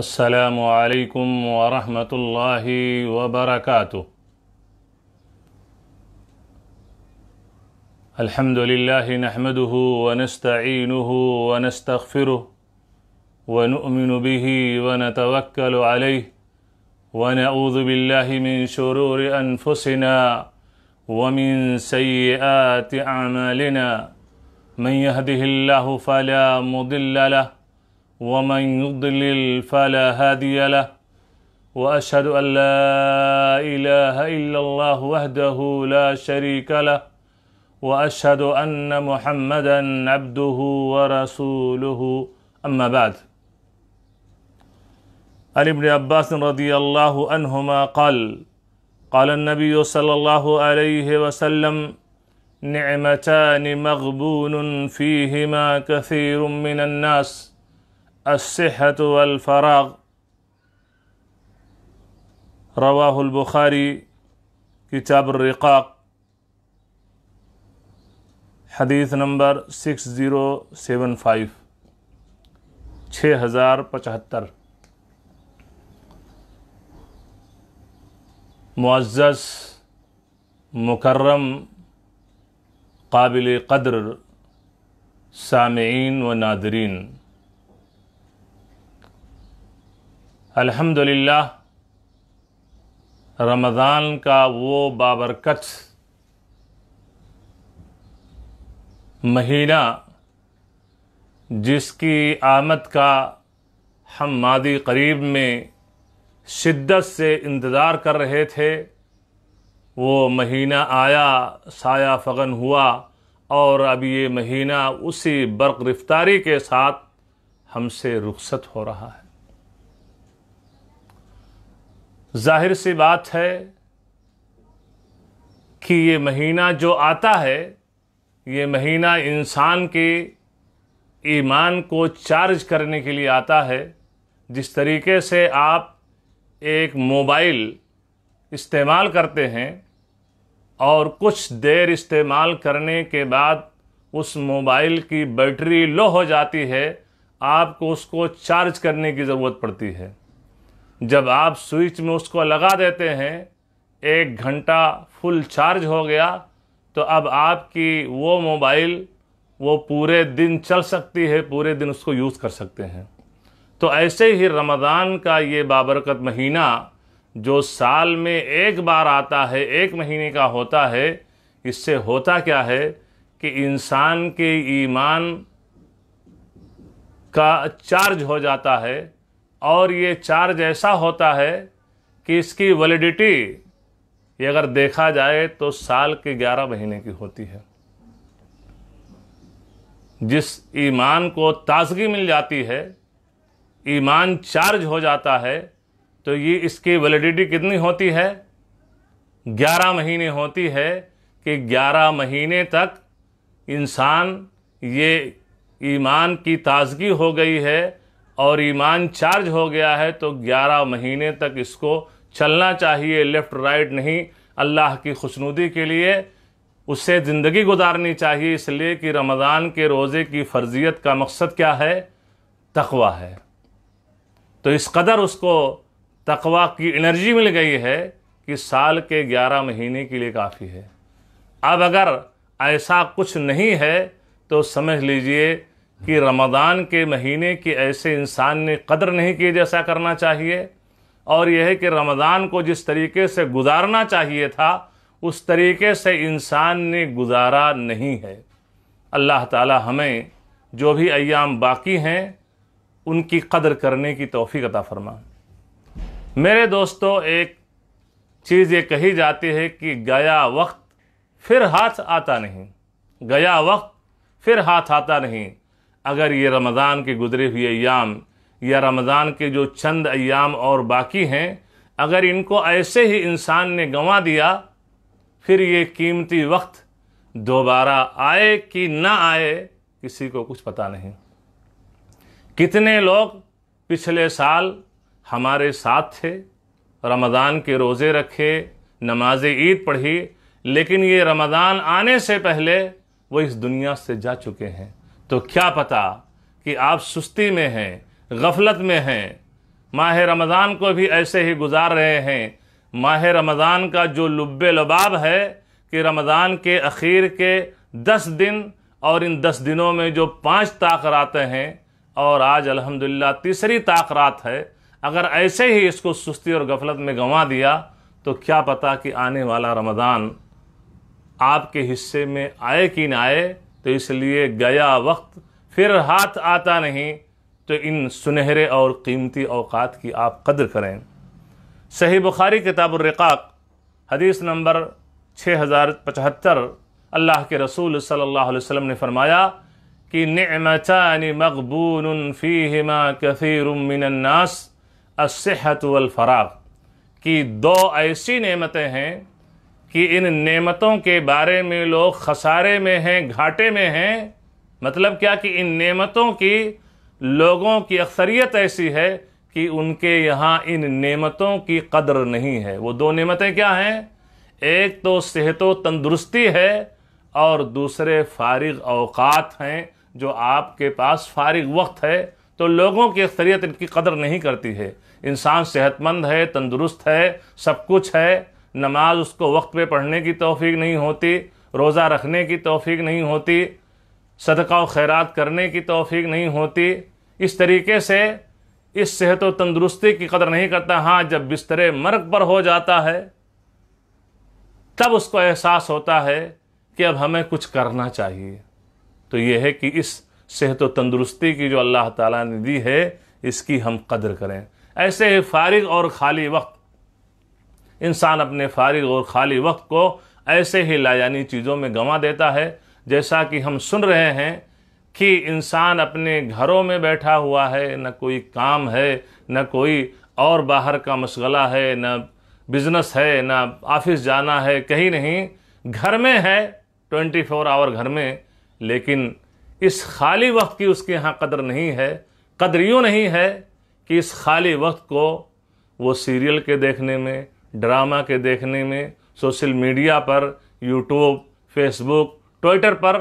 السلام عليكم ورحمة الله وبركاته الحمد لله نحمده ونستعينه ونستغفره ونؤمن به ونتوكل عليه ونعوذ بالله من شرور أنفسنا ومن سيئات أعمالنا من يهده الله فلا مضل له ومن يضلل فلا هادي له واشهد ان لا اله الا الله وحده لا شريك له واشهد ان محمدا عبده ورسوله اما بعد عن ابن عباس رضي الله عنهما قال قال النبي صلى الله عليه وسلم نعمتان مغبون فيهما كثير من الناس الصحة والفراغ رواه البخاري كتاب الرقاق حديث نمبر 6075 6075 معزز مکرم قابل قدر سامعین و نادرین अल्हम्दुलिल्लाह रमज़ान का वो बाबरकत महीना जिसकी आमद का हम मादी करीब में शिद्दत से इंतज़ार कर रहे थे वो महीना आया साया फ़गन हुआ और अब ये महीना उसी बर्क रफ्तारी के साथ हमसे रुखसत हो रहा है जाहिर सी बात है कि ये महीना जो आता है ये महीना इंसान के ईमान को चार्ज करने के लिए आता है जिस तरीके से आप एक मोबाइल इस्तेमाल करते हैं और कुछ देर इस्तेमाल करने के बाद उस मोबाइल की बैटरी लो हो जाती है आपको उसको चार्ज करने की ज़रूरत पड़ती है जब आप स्विच में उसको लगा देते हैं एक घंटा फुल चार्ज हो गया तो अब आपकी वो मोबाइल वो पूरे दिन चल सकती है पूरे दिन उसको यूज़ कर सकते हैं तो ऐसे ही रमज़ान का ये बाबरकत महीना जो साल में एक बार आता है एक महीने का होता है इससे होता क्या है कि इंसान के ईमान का चार्ज हो जाता है और ये चार्ज ऐसा होता है कि इसकी वैलिडिटी ये अगर देखा जाए तो साल के ग्यारह महीने की होती है जिस ईमान को ताजगी मिल जाती है ईमान चार्ज हो जाता है तो ये इसकी वैलिडिटी कितनी होती है ग्यारह महीने होती है कि ग्यारह महीने तक इंसान ये ईमान की ताजगी हो गई है और ईमान चार्ज हो गया है तो 11 महीने तक इसको चलना चाहिए लेफ़्ट राइट नहीं अल्लाह की खुशनुदी के लिए उससे ज़िंदगी गुजारनी चाहिए इसलिए कि रमज़ान के रोज़े की फ़र्जियत का मकसद क्या है तकवा है तो इस कदर उसको तकवा की एनर्जी मिल गई है कि साल के 11 महीने के लिए काफ़ी है अब अगर ऐसा कुछ नहीं है तो समझ लीजिए कि रमज़ान के महीने के ऐसे इंसान ने कदर नहीं किए जैसा करना चाहिए और यह है कि रमज़ान को जिस तरीके से गुजारना चाहिए था उस तरीके से इंसान ने गुजारा नहीं है अल्लाह ताला हमें जो भी अयाम बाकी हैं उनकी कदर करने की तोफ़ी अता फरमा मेरे दोस्तों एक चीज़ ये कही जाती है कि गया वक्त फिर हाथ आता नहीं गया वक्त फिर हाथ आता नहीं अगर ये रमज़ान के गुजरे हुए अयाम या रमज़ान के जो चंद अयाम और बाकी हैं अगर इनको ऐसे ही इंसान ने गंवा दिया फिर ये कीमती वक्त दोबारा आए कि ना आए किसी को कुछ पता नहीं कितने लोग पिछले साल हमारे साथ थे रमज़ान के रोज़े रखे नमाज ईद पढ़ी लेकिन ये रमज़ान आने से पहले वो इस दुनिया से जा चुके हैं तो क्या पता कि आप सुस्ती में हैं गफलत में हैं माह रमज़ान को भी ऐसे ही गुजार रहे हैं माह रमज़ान का जो लुब लबाब है कि रमज़ान के अखीर के दस दिन और इन दस दिनों में जो पाँच ताक रातें हैं और आज अल्हम्दुलिल्लाह तीसरी ताक रात है अगर ऐसे ही इसको सुस्ती और गफलत में गंवा दिया तो क्या पता कि आने वाला रमज़ान आपके हिस्से में आए कि ना आए तो इसलिए गया वक्त फिर हाथ आता नहीं तो इन सुनहरे और कीमती अवकात की आप कदर करें सही बुखारी रिकाक हदीस नंबर छः हज़ार पचहत्तर अल्लाह के रसूल सल्लल्लाहु अलैहि वसल्लम ने फरमाया कि नमतान मकबून फ़ीमा कसीर मिनन्नास असहत वलफराग कि दो ऐसी नेमतें हैं कि इन नेमतों के बारे में लोग खसारे में हैं घाटे में हैं मतलब क्या कि इन नेमतों की लोगों की अक्सरियत ऐसी है कि उनके यहाँ इन नेमतों की कदर नहीं है वो दो नेमतें क्या हैं एक तो सेहत व तंदुरुस्ती है और दूसरे फारिग अवकात हैं जो आपके पास फारिग वक्त है तो लोगों की अक्सरियत इनकी कदर नहीं करती है इंसान सेहतमंद है तंदुरुस्त है सब कुछ है नमाज उसको वक्त पे पढ़ने की तोफ़ी नहीं होती रोज़ा रखने की तोफ़ी नहीं होती सदका व खैरात करने की तोफ़ी नहीं होती इस तरीके से इस सेहत व तंदुरुस्ती की कदर नहीं करता हाँ जब बिस्तरे मर्ग पर हो जाता है तब उसको एहसास होता है कि अब हमें कुछ करना चाहिए तो यह है कि इस सेहत व तंदुरुस्ती की जो अल्लाह ताला ने दी है इसकी हम कदर करें ऐसे ही फारिग और खाली वक्त इंसान अपने फारिग और खाली वक्त को ऐसे ही लायानी चीज़ों में गंवा देता है जैसा कि हम सुन रहे हैं कि इंसान अपने घरों में बैठा हुआ है न कोई काम है न कोई और बाहर का मशगला है न बिज़नेस है न ऑफिस जाना है कहीं नहीं घर में है ट्वेंटी फोर आवर घर में लेकिन इस खाली वक्त की उसके यहाँ कदर नहीं है कदर यूँ नहीं है कि इस खाली वक्त को वो सीरियल के देखने में ड्रामा के देखने में सोशल मीडिया पर यूट्यूब फेसबुक ट्विटर पर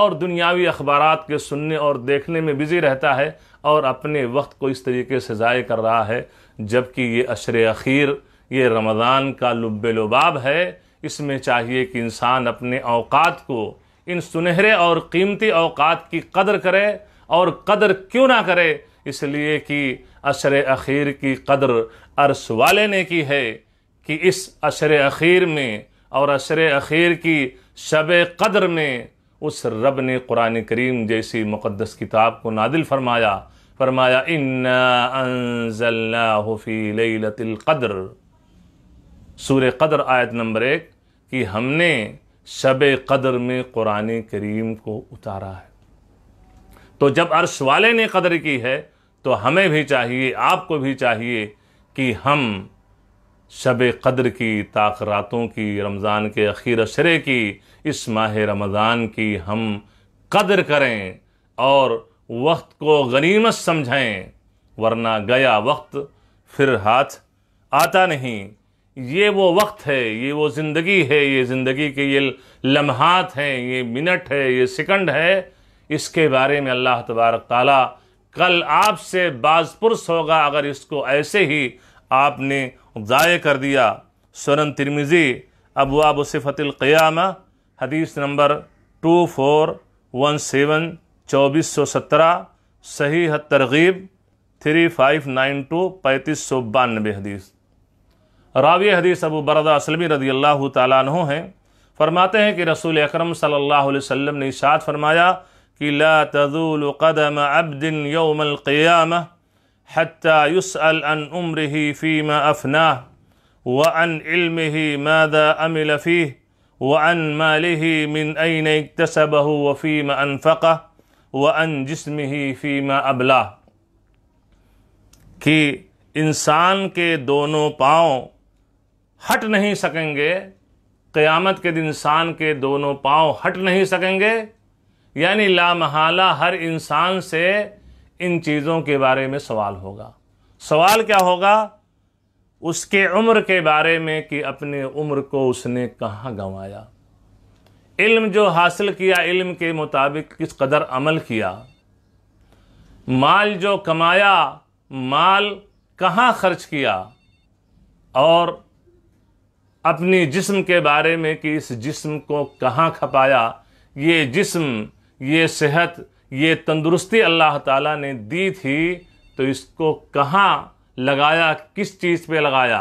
और दुनियावी अखबार के सुनने और देखने में बिज़ी रहता है और अपने वक्त को इस तरीके से ज़ाय कर रहा है जबकि ये अशर अखीर ये रमज़ान का लुब लबाब है इसमें चाहिए कि इंसान अपने अवकात को इन सुनहरे और कीमती अवकात की कदर करे और कदर क्यों ना करे इसलिए कि अशर अखीर की कदर अरस वाले ने की है कि इस अशर अखीर में और अशर अखीर की शब कदर में उस रब ने कुरान करीम जैसी मुक़दस किताब को नादिल फरमाया फरमाया इन्नाफ़ी कदर सूर कदर आयत नंबर एक कि हमने शब कदर में कुरान करीम को उतारा है तो जब अर्श वाले ने कदर की है तो हमें भी चाहिए आपको भी चाहिए कि हम शब कदर की ताक रातों की रमज़ान के अखीर शरे की इस माह रमज़ान की हम कदर करें और वक्त को गनीमत समझें वरना गया वक्त फिर हाथ आता नहीं ये वो वक्त है ये वो ज़िंदगी है ये ज़िंदगी के ये लम्हात हैं ये मिनट है ये सेकंड है इसके बारे में अल्लाह तबारक ताला कल आपसे बाजपुरस होगा अगर इसको ऐसे ही आपने ज़ाय कर दिया सुनन तिरमिज़ी अबवाब सिफ़तलक़याम हदीस number two four one seven चौबीस सौ सत्रह सही तरगीब थ्री फाइव नाइन टू पैंतीस सौ बानबे हदीस रावी हदीस अबू बरदा असलमी रदी अल्लाह तु हैं फरमाते हैं कि रसूल अक्रम सम ने शाद फरमाया कि ला तजूल कदम अब्दिन यौमल क़ियामह حتى يسأل عن उम्र فيما अफना व अन ماذا ही فيه وعن ماله व अन اكتسبه ही أنفقه وعن तसब فيما أبلاه व अन जिसम ही फ़ीम अबला कि इंसान के दोनों पाँव हट नहीं सकेंगे क़यामत के दिन इंसान के दोनों पाँव हट नहीं सकेंगे यानी लामहाला हर इंसान से इन चीज़ों के बारे में सवाल होगा सवाल क्या होगा उसके उम्र के बारे में कि अपने उम्र को उसने कहाँ गंवाया इल्म जो हासिल किया इल्म के मुताबिक किस कदर अमल किया माल जो कमाया माल कहाँ खर्च किया और अपनी जिस्म के बारे में कि इस जिस्म को कहाँ खपाया ये जिस्म ये सेहत ये तंदुरुस्ती अल्लाह ताला ने दी थी तो इसको कहाँ लगाया किस चीज़ पे लगाया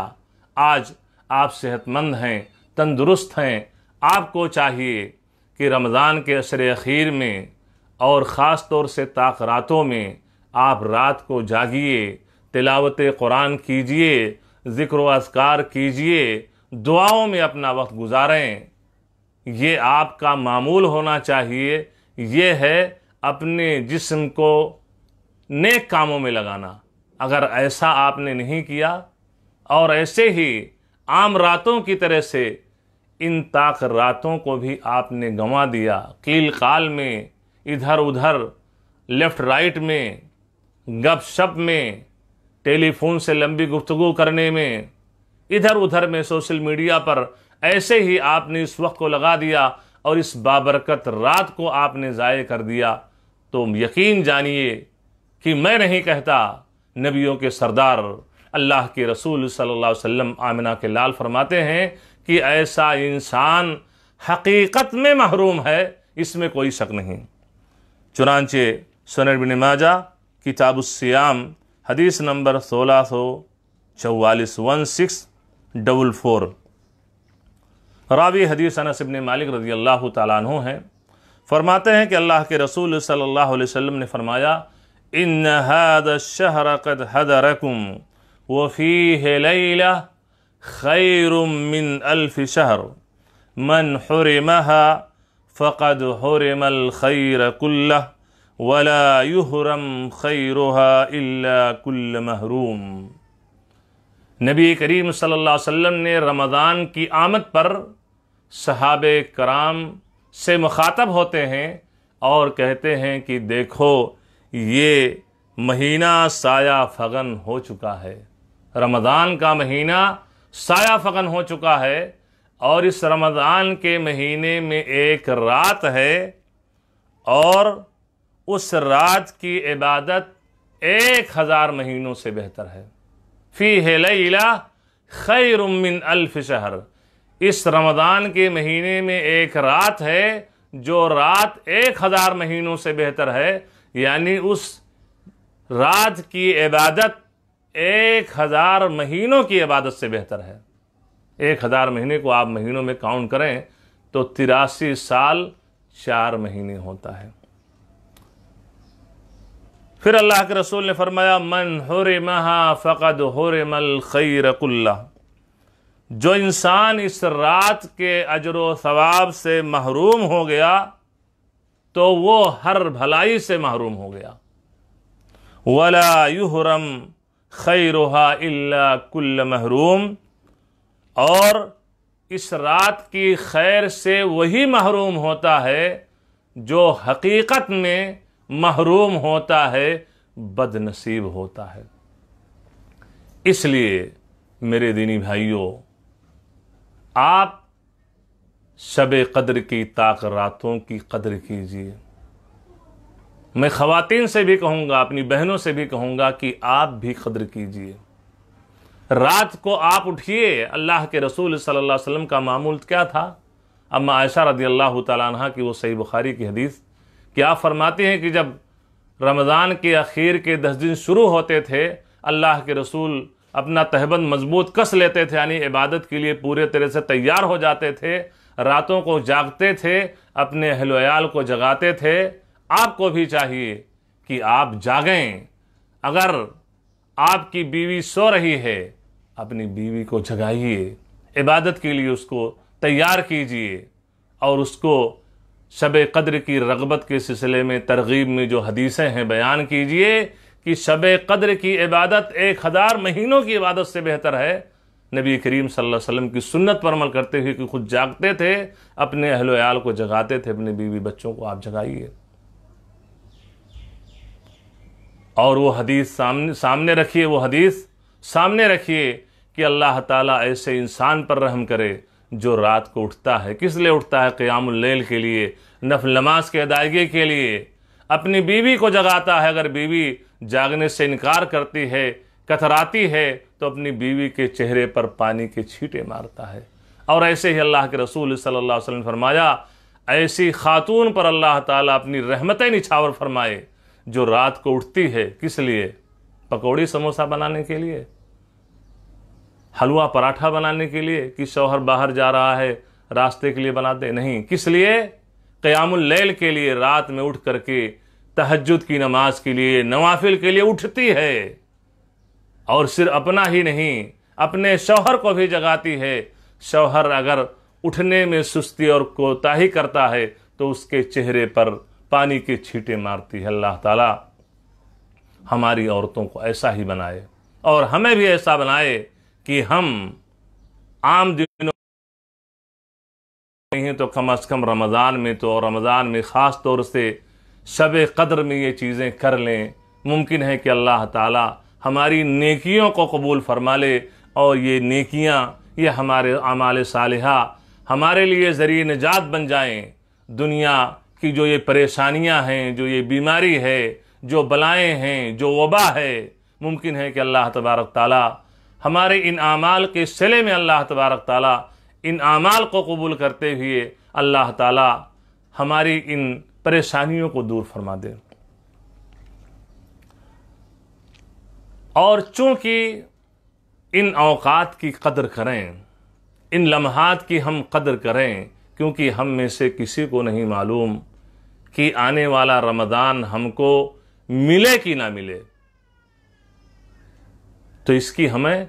आज आप सेहतमंद हैं तंदुरुस्त हैं आपको चाहिए कि रमज़ान के अशर अखीर में और ख़ास तौर से ताक रातों में आप रात को जागिए तिलावत कुरान कीजिए ज़िक्र असकार कीजिए दुआओं में अपना वक्त गुजारें ये आपका मामूल होना चाहिए ये है अपने जिस्म को नेक कामों में लगाना अगर ऐसा आपने नहीं किया और ऐसे ही आम रातों की तरह से इन ताक रातों को भी आपने गंवा दिया कील काल में इधर उधर लेफ़्ट राइट में गप शप में टेलीफोन से लंबी गुफ्तगु करने में इधर उधर में सोशल मीडिया पर ऐसे ही आपने इस वक्त को लगा दिया और इस बाबरकत रात को आपने ज़ाय कर दिया तो यकीन जानिए कि मैं नहीं कहता नबियों के सरदार अल्लाह के रसूल सल्लल्लाहु अलैहि वसल्लम आमिना के लाल फरमाते हैं कि ऐसा इंसान हकीकत में महरूम है इसमें कोई शक नहीं चुनानचे सोनबिन माजा किताबुस्याम हदीस नंबर सोलह सौ चौवालीस वन सिक्स डबल फोर रावी हदीस अनसबिन मालिक रजी अल्लाह तु हैं फरमाते हैं कि अल्लाह के रसूल सल्लल्लाहु अलैहि वसल्लम ने फरमाया इन हद शहर कद हद रकुम वफ़ी हैला खैरुम मिन अल्फ शहर मन हरमहा फ़कद हरमल खैर कुल्ला वला युहरम खैरहा इल्ला कुल महरूम नबी करीम सल्लल्लाहु अलैहि वसल्लम ने रमज़ान की आमद पर सहाब कराम से मुखातब होते हैं और कहते हैं कि देखो ये महीना साया फगन हो चुका है रमज़ान का महीना साया फगन हो चुका है और इस रमज़ान के महीने में एक रात है और उस रात की इबादत एक हज़ार महीनों से बेहतर है फ़ी है लैला खैर अल्फ शहर इस रमदान के महीने में एक रात है जो रात एक हज़ार महीनों से बेहतर है यानी उस रात की इबादत एक हज़ार महीनों की इबादत से बेहतर है एक हज़ार महीने को आप महीनों में काउंट करें तो तिरासी साल चार महीने होता है फिर अल्लाह के रसूल ने फरमाया मन हो रे महा फ़कद रे मल खैरकुल्ला जो इंसान इस रात के अजर सवाब से महरूम हो गया तो वो हर भलाई से महरूम हो गया वला युहरम खैरुहा इल्ला कुल्ल महरूम और इस रात की खैर से वही महरूम होता है जो हकीकत में महरूम होता है बदनसीब होता है इसलिए मेरे दीनी भाइयों आप शब कदर की ताक रातों की कदर कीजिए मैं ख़वातीन से भी कहूँगा अपनी बहनों से भी कहूँगा कि आप भी कदर कीजिए रात को आप उठिए अल्लाह के रसूल सल्लल्लाहु अलैहि वसल्लम का मामूल क्या था अम्मा आयशा रदी अल्लाह तह की वो सही बुखारी की हदीस कि आप फरमाते हैं कि जब रमज़ान के अखीर के दस दिन शुरू होते थे अल्लाह के रसूल अपना तहबंद मजबूत कस लेते थे यानी इबादत के लिए पूरे तरह से तैयार हो जाते थे रातों को जागते थे अपने अहलोयाल को जगाते थे आपको भी चाहिए कि आप जागें अगर आपकी बीवी सो रही है अपनी बीवी को जगाइए इबादत के लिए उसको तैयार कीजिए और उसको शब कद्र की रगबत के सिलसिले में तरगीब में जो हदीसें हैं बयान कीजिए कि शब कद्र की इबादत एक हज़ार महीनों की इबादत से बेहतर है नबी करीम सल्लल्लाहु अलैहि वसल्लम की सुन्नत पर अमल करते हुए कि खुद जागते थे अपने अहलोयाल को जगाते थे अपने बीवी बच्चों को आप जगाइए और वो हदीस सामने सामने रखिए वो हदीस सामने रखिए कि अल्लाह ताला ऐसे इंसान पर रहम करे जो रात को उठता है किस लिए उठता है क़यामल के लिए नफ नमाज की अदायगी के लिए अपनी बीवी को जगाता है अगर बीवी जागने से इनकार करती है कतराती है तो अपनी बीवी के चेहरे पर पानी के छींटे मारता है और ऐसे ही अल्लाह के रसूल सल्लल्लाहु अलैहि वसल्लम फरमाया ऐसी खातून पर अल्लाह ताला अपनी रहमतें निछावर फरमाए जो रात को उठती है किस लिए पकौड़ी समोसा बनाने के लिए हलवा पराठा बनाने के लिए कि शौहर बाहर जा रहा है रास्ते के लिए बनाते नहीं किस लिए क़यामुल्लैल के लिए रात में उठ करके तहजद की नमाज के लिए नवाफिल के लिए उठती है और सिर्फ अपना ही नहीं अपने शौहर को भी जगाती है शौहर अगर उठने में सुस्ती और कोताही करता है तो उसके चेहरे पर पानी के छींटे मारती है अल्लाह ताला हमारी औरतों को ऐसा ही बनाए और हमें भी ऐसा बनाए कि हम आम दिनों नहीं तो कम अज़ कम रमज़ान में तो रमज़ान में ख़ास तौर से शब कदर में ये चीज़ें कर लें मुमकिन है कि अल्लाह ताला हमारी नेकियों को कबूल फरमा ले और ये नेकियां ये हमारे अमाल साल हमारे लिए ज़रिए निजात बन जाएं दुनिया की जो ये परेशानियां हैं जो ये बीमारी है जो बलाएं हैं जो वबा है मुमकिन है कि अल्लाह तबारक ताली हमारे इन आमाल के सिले में अल्लाह तबारक ताली इन आमाल को कबूल करते हुए अल्लाह ताली हमारी इन परेशानियों को दूर फरमा दे और चूंकि इन अवकात की कदर करें इन लम्हात की हम कदर करें क्योंकि हम में से किसी को नहीं मालूम कि आने वाला रमज़ान हमको मिले कि ना मिले तो इसकी हमें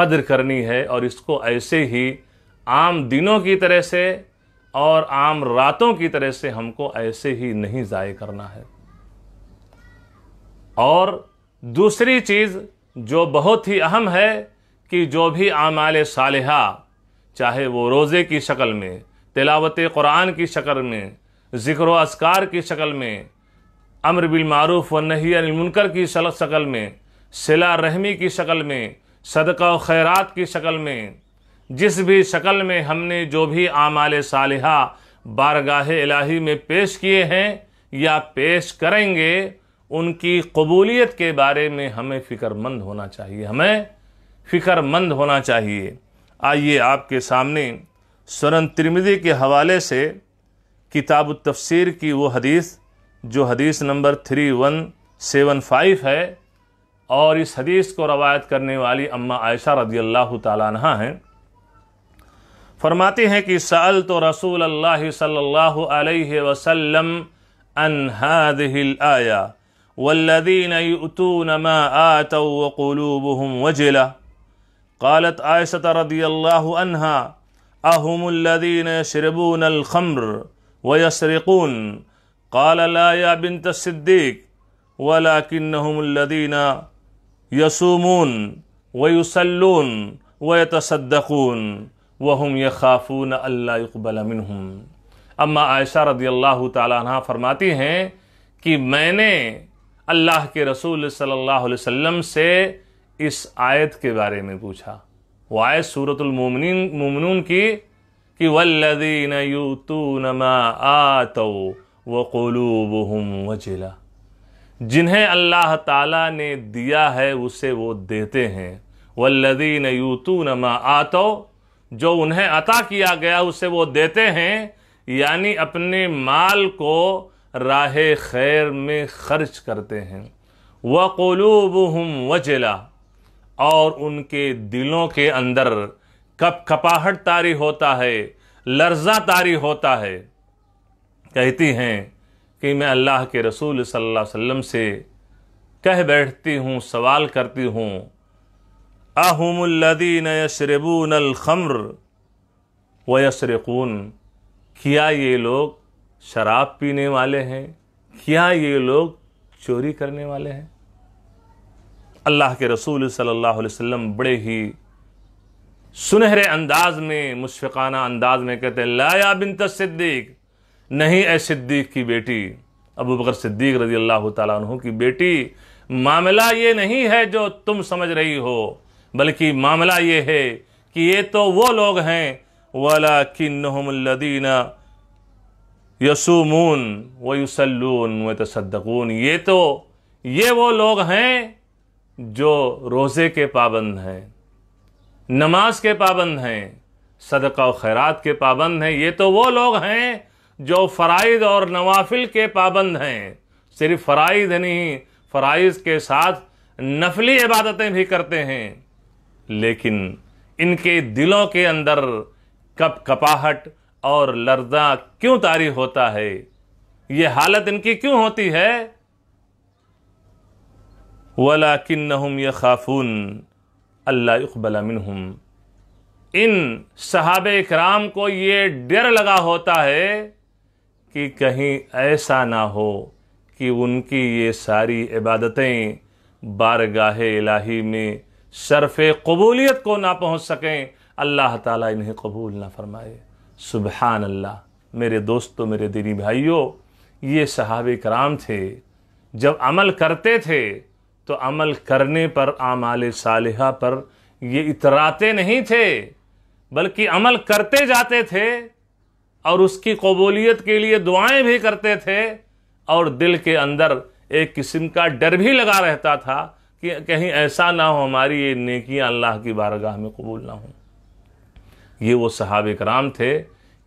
कदर करनी है और इसको ऐसे ही आम दिनों की तरह से और आम रातों की तरह से हमको ऐसे ही नहीं ज़ाय करना है और दूसरी चीज़ जो बहुत ही अहम है कि जो भी आमाल सालहा चाहे वो रोज़े की शक्ल में तिलावत कुरान की शक्ल में ज़िक्र असकार की शक्ल में अमर बिलमारूफ व नहीं मुनकर की शक्ल में सिला रहमी की शक्ल में सदका खैरात की शक्ल में जिस भी शक्ल में हमने जो भी आमाल सालिहा बारगाह इलाही में पेश किए हैं या पेश करेंगे उनकी कबूलियत के बारे में हमें फ़िक्रमंद होना चाहिए हमें फ़िक्रमंद होना चाहिए आइए आपके सामने सुरन त्रिमिदी के हवाले से किताब तफसीर की वो हदीस जो हदीस number three one seven five है और इस हदीस को रवायत करने वाली अम्मा आयशा रदी अल्लाह तह हैं فرماتے ہیں کہ سألت رسول اللہ صلی اللہ علیہ وسلم عن هذه الآية والذين يؤتون ما آتوا وقلوبهم وجلة قالت عائشة رضي الله عنها أهم الذين يشربون الخمر ويسرقون قال لا يا بنت الصديق ولكنهم الذين يصومون ويصلون ويتصدقون वहम य खाफून अल्लाकबल हम अम्मा आयशा रदी अल्लाह तह फरमाती हैं कि मैंने अल्लाह के रसूल सल्लल्लाहु अलैहि वसल्लम से इस आयत के बारे में पूछा वो आयत सूरतुलमोमिन ममनून की कि वल्लदीन यूतू नमा आतो व कलूब जिन्हें अल्लाह ताला ने दिया है उसे वो देते हैं वल्लदीन यूतू नमा आतो जो उन्हें अता किया गया उसे वो देते हैं यानी अपने माल को राह खैर में खर्च करते हैं कलूब हम वजला और उनके दिलों के अंदर कप कपाहट तारी होता है लर्जा तारी होता है कहती हैं कि मैं अल्लाह के रसूल सल्लल्लाहु अलैहि वसल्लम से कह बैठती हूँ सवाल करती हूँ अहमुल्लदीन यशरबून अलखम्र व यशरकून क्या ये लोग शराब पीने वाले हैं क्या ये लोग चोरी करने वाले हैं अल्लाह के रसूल सल्लल्लाहु अलैहि वसल्लम बड़े ही सुनहरे अंदाज में मुशफ़ाना अंदाज में कहते हैं लाया बिन सिद्दीक नहीं ए सिद्दीक की बेटी अबू बकर सिद्दीक रजी अल्लाह तु की बेटी मामला ये नहीं है जो तुम समझ रही हो बल्कि मामला ये है कि ये तो वो लोग हैं वाला किन्नदीना यसुमून व युसलून व तसदून ये तो ये वो लोग हैं जो रोज़े के पाबंद हैं नमाज के पाबंद हैं सदका व खैरात के पाबंद हैं ये तो वो लोग हैं जो फ़राइद और नवाफिल के पाबंद हैं सिर्फ फ़राइद नहीं फ़राइज़ के साथ नफली इबादतें भी करते हैं लेकिन इनके दिलों के अंदर कप कपाहट और लर्जा क्यों तारी होता है ये हालत इनकी क्यों होती है वला हम ये खाफून अल्लाबलमिन इन सहाब कराम को ये डर लगा होता है कि कहीं ऐसा ना हो कि उनकी ये सारी इबादतें बारगाहे इलाही में शरफ़ कबूलियत को ना पहुँच सकें अल्लाह ताला इन्हें कबूल ना फरमाए सुबहान अल्लाह मेरे दोस्तों मेरे दीनी भाइयों ये सहाब कराम थे जब अमल करते थे तो अमल करने पर आमाल साल पर ये इतराते नहीं थे बल्कि अमल करते जाते थे और उसकी कबूलियत के लिए दुआएं भी करते थे और दिल के अंदर एक किस्म का डर भी लगा रहता था कि कहीं ऐसा ना हो हमारी ये नेकियाँ अल्लाह की बारगाह में कबूल ना हो ये वो सहाब कराम थे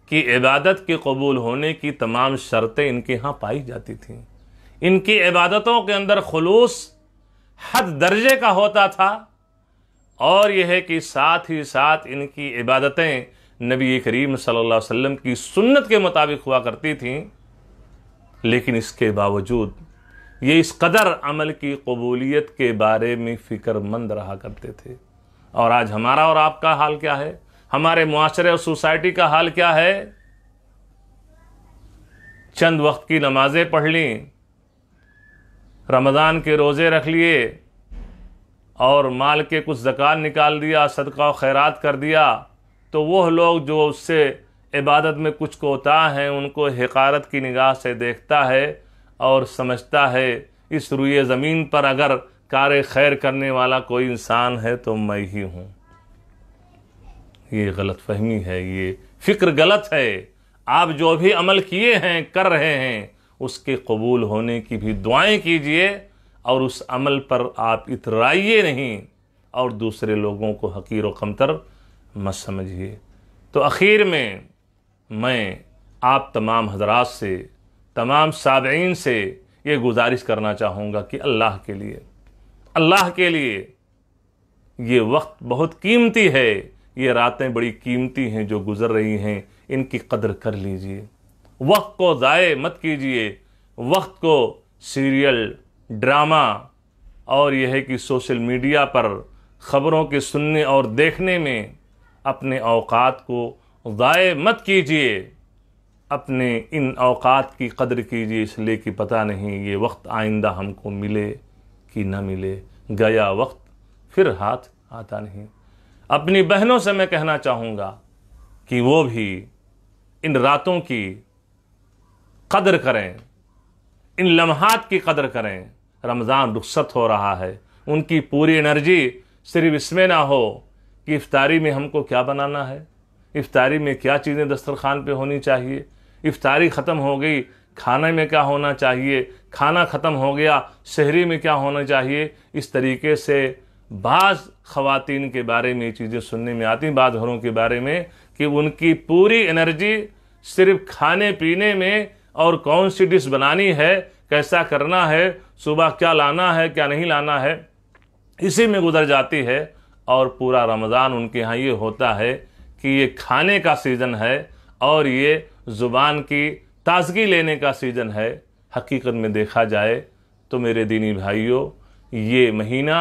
कि इबादत के कबूल होने की तमाम शर्तें इनके यहाँ पाई जाती थीं इनकी इबादतों के अंदर खलूस हद दर्जे का होता था और यह है कि साथ ही साथ इनकी इबादतें नबी करीम सल्लल्लाहु अलैहि वसल्लम की सुन्नत के मुताबिक हुआ करती थीं लेकिन इसके बावजूद ये इस कदर अमल की कबूलियत के बारे में फ़िक्रमंद रहा करते थे और आज हमारा और आपका हाल क्या है हमारे माशरे और सोसाइटी का हाल क्या है चंद वक्त की नमाज़ें पढ़ लीं रमज़ान के रोज़े रख लिए और माल के कुछ जकान निकाल दिया सदका खैरात कर दिया तो वह लोग जो उससे इबादत में कुछ कोता हैं उनको हकारत की निगाह से देखता है और समझता है इस रुए ज़मीन पर अगर कार खैर करने वाला कोई इंसान है तो मैं ही हूँ ये गलत फहमी है ये फ़िक्र गलत है आप जो भी अमल किए हैं कर रहे हैं उसके कबूल होने की भी दुआएं कीजिए और उस अमल पर आप इतराइए नहीं और दूसरे लोगों को हकीर व कमतर मत समझिए तो आखिर में मैं आप तमाम हजरात से तमाम साबीन से ये गुजारिश करना चाहूँगा कि अल्लाह के लिए अल्लाह के लिए ये वक्त बहुत कीमती है ये रातें बड़ी कीमती हैं जो गुज़र रही हैं इनकी कदर कर लीजिए वक्त को ज़ाय मत कीजिए वक्त को सीरियल ड्रामा और यह है कि सोशल मीडिया पर ख़बरों के सुनने और देखने में अपने अवकात को ज़ाय मत कीजिए अपने इन अवकात की कदर कीजिए इसलिए कि पता नहीं ये वक्त आइंदा हमको मिले कि न मिले गया वक्त फिर हाथ आता नहीं अपनी बहनों से मैं कहना चाहूँगा कि वो भी इन रातों की कदर करें इन लम्हात की कदर करें रमज़ान रुख्सत हो रहा है उनकी पूरी एनर्जी सिर्फ इसमें ना हो कि इफ्तारी में हमको क्या बनाना है इफ्तारी में क्या चीज़ें दस्तरखान पे होनी चाहिए इफ्तारी ख़त्म हो गई खाने में क्या होना चाहिए खाना ख़त्म हो गया शहरी में क्या होना चाहिए इस तरीके से बाज़ ख़वातीन के बारे में ये चीज़ें सुनने में आती हैं बाद घरों के बारे में कि उनकी पूरी एनर्जी सिर्फ खाने पीने में और कौन सी डिश बनानी है कैसा करना है सुबह क्या लाना है क्या नहीं लाना है इसी में गुजर जाती है और पूरा रमज़ान उनके यहाँ ये होता है कि ये खाने का सीज़न है और ये ज़ुबान की ताज़गी लेने का सीज़न है हकीकत में देखा जाए तो मेरे दीनी भाइयों ये महीना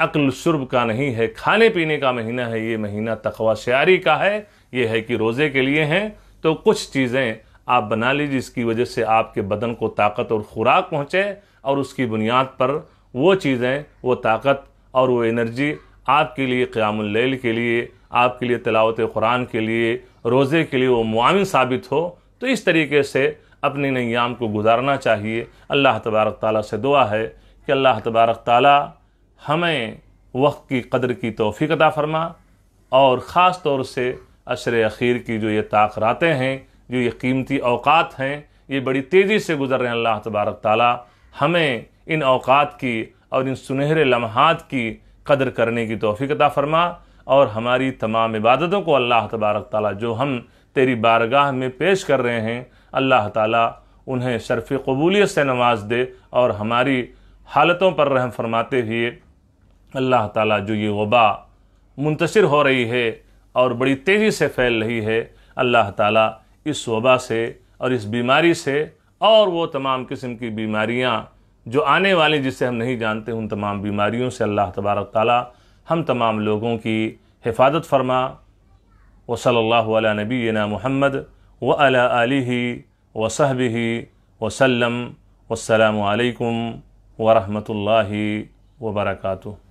अक्ल शुरब का नहीं है खाने पीने का महीना है ये महीना तकवा शारी का है ये है कि रोज़े के लिए हैं तो कुछ चीज़ें आप बना लीजिए जिसकी वजह से आपके बदन को ताकत और ख़ुराक पहुँचे और उसकी बुनियाद पर वो चीज़ें वो ताकत और वो एनर्जी आपके लिए क़्यामल के लिए आपके लिए तलावत कुरान के लिए रोज़े के लिए वो मुआवन साबित हो तो इस तरीके से अपने नयाम को गुजारना चाहिए अल्लाह तबारक ताली से दुआ है कि अल्लाह तबारक ताली हमें वक्त की कदर की तोफ़ी फरमा और ख़ास तौर से अशर अखीर की जो ये ताकरातें हैं जो ये कीमती अवकात हैं ये बड़ी तेज़ी से गुजर रहे हैं अल्लाह तबारक ताली हमें इन अवकात की और इन सुनहरे लम्हात की कदर करने की तोफ़ी फरमा और हमारी तमाम इबादतों को अल्लाह तबारक ताली जो हम तेरी बारगाह में पेश कर रहे हैं अल्लाह ताली उन्हें शर्फ़ कबूलियत से नवाज दे और हमारी हालतों पर रहम फरमाते हुए अल्लाह ताला जो ये वबा मुंतशिर हो रही है और बड़ी तेज़ी से फैल रही है अल्लाह ताला इस वबा से और इस बीमारी से और वो तमाम किस्म की बीमारियाँ जो आने वाली जिसे हम नहीं जानते उन तमाम बीमारियों से अल्लाह तबारक ताली ہم تمام لوگوں کی حفاظت فرما وصلی اللہ علی نبینا محمد وعلى آلہ وصحبہ وسلم والسلام علیکم ورحمت اللہ وبرکاتہ